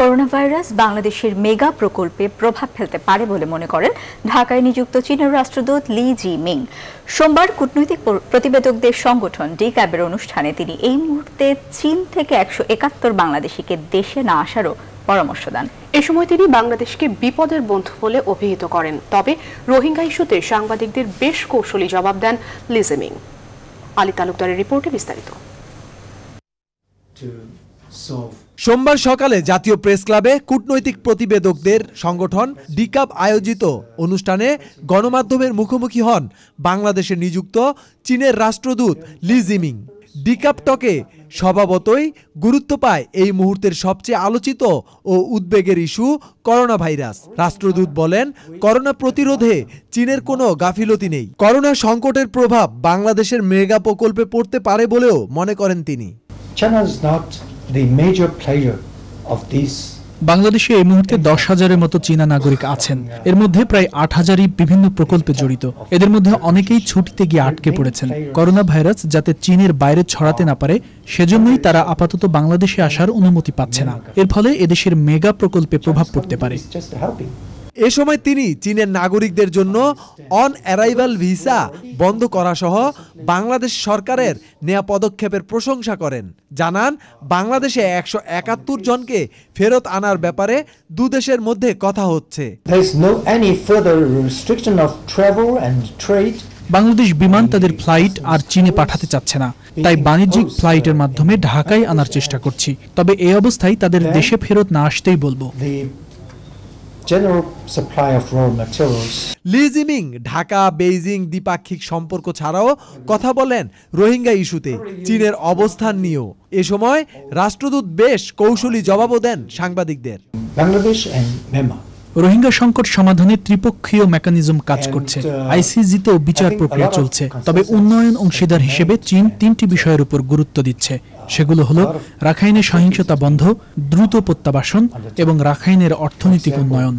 Corona virus বাংলাদেশের mega প্রকল্পে প্রভাব ফেলতে পারে বলে মনে করেন ঢাকায় নিযুক্ত চীনের রাষ্ট্রদূত লি জি মিং সোমবার কূটনৈতিক প্রতিবেদকদের সংগঠন ডি ক্যাবের অনুষ্ঠানে তিনি এই মুহূর্তে চীন থেকে একশো একাত্তর বাংলাদেশিকে দেশে না আসারও পরামর্শ দেন এ সময় তিনি বাংলাদেশকে বিপদের বন্ধু বলে অভিহিত করেন তবে রোহিঙ্গা ইস্যুতে সাংবাদিকদের বেশ কৌশলী জবাব দেন লিজেমিং আলী তালুকদারের রিপোর্টে বিস্তারিত সোমবার সকালে জাতীয় প্রেস ক্লাবে কূটনৈতিক প্রতিবেদকদের সংগঠন ডিকাপ আয়োজিত অনুষ্ঠানে গণমাধ্যমের মুখোমুখি হন বাংলাদেশে নিযুক্ত চীনের রাষ্ট্রদূত লি জিমিং ডিকাপ টকে স্বভাবতই গুরুত্ব পায় এই মুহূর্তের সবচেয়ে আলোচিত ও উদ্বেগের ইস্যু করোনা ভাইরাস রাষ্ট্রদূত বলেন করোনা প্রতিরোধে চীনের কোনো গাফিলতি নেই করোনা সংকটের প্রভাব বাংলাদেশের মেগা প্রকল্পে পড়তে পারে বলেও মনে করেন তিনি China is not বাংলাদেশে এই মুহূর্তে দশ হাজারের মতো চীনা নাগরিক আছেন এর মধ্যে প্রায় আট হাজারই বিভিন্ন প্রকল্পে জড়িত এদের মধ্যে অনেকেই ছুটিতে গিয়ে আটকে পড়েছেন করোনা ভাইরাস যাতে চীনের বাইরে ছড়াতে না পারে সেজন্যই তারা আপাতত বাংলাদেশে আসার অনুমতি পাচ্ছে না এর ফলে এদেশের মেগা প্রকল্পে প্রভাব পড়তে পারে এ সময় তিনি চীনের নাগরিকদের জন্য অন অ্যারাইভাল ভিসা বন্ধ করা সহ বাংলাদেশ সরকারের নেয়া পদক্ষেপের প্রশংসা করেন জানান বাংলাদেশে একশো একাত্তর জনকে ফেরত আনার ব্যাপারে দুদেশের মধ্যে কথা হচ্ছে বাংলাদেশ বিমান তাদের ফ্লাইট আর চীনে পাঠাতে চাচ্ছে না তাই বাণিজ্যিক ফ্লাইটের মাধ্যমে ঢাকায় আনার চেষ্টা করছি তবে এই অবস্থায় তাদের দেশে ফেরত না আসতেই বলবো general supply of raw materials. Li Jiming Dhaka Beijing দ্বিপাক্ষিক সম্পর্ক ছাড়াও কথা বলেন রোহিঙ্গা ইস্যুতে চীনের অবস্থান নিয়েও এ সময় রাষ্ট্রদূত বেশ কৌশলী জবাবও দেন সাংবাদিকদের বাংলাদেশ অ্যান্ড মিয়ানমার রোহিঙ্গা সংকট সমাধানে ত্রিপক্ষীয় মেকানিজম কাজ করছে আইসিজিতেও uh, বিচার প্রক্রিয়া চলছে তবে উন্নয়ন অংশীদার হিসেবে চীন তিনটি বিষয়ের উপর গুরুত্ব দিচ্ছে সেগুলো হলো রাখাইনের সহিংসতা বন্ধ দ্রুত প্রত্যাবাসন এবং রাখাইনের অর্থনৈতিক উন্নয়ন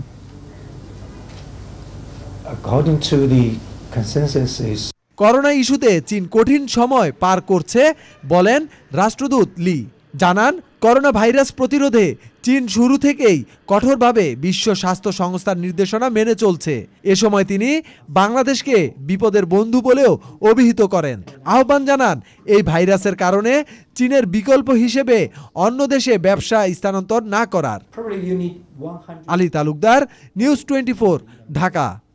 করোনা ইস্যুতে চীন কঠিন সময় পার করছে বলেন রাষ্ট্রদূত লি জানান করোনা ভাইরাস প্রতিরোধে চীন শুরু থেকেই কঠোরভাবে বিশ্ব স্বাস্থ্য সংস্থার নির্দেশনা মেনে চলছে এ সময় তিনি বাংলাদেশকে বিপদের বন্ধু বলেও অভিহিত করেন আহ্বান জানান এই ভাইরাসের কারণে চীনের বিকল্প হিসেবে অন্য দেশে ব্যবসা স্থানান্তর না করার আলী তালুকদার নিউজ টোয়েন্টি ঢাকা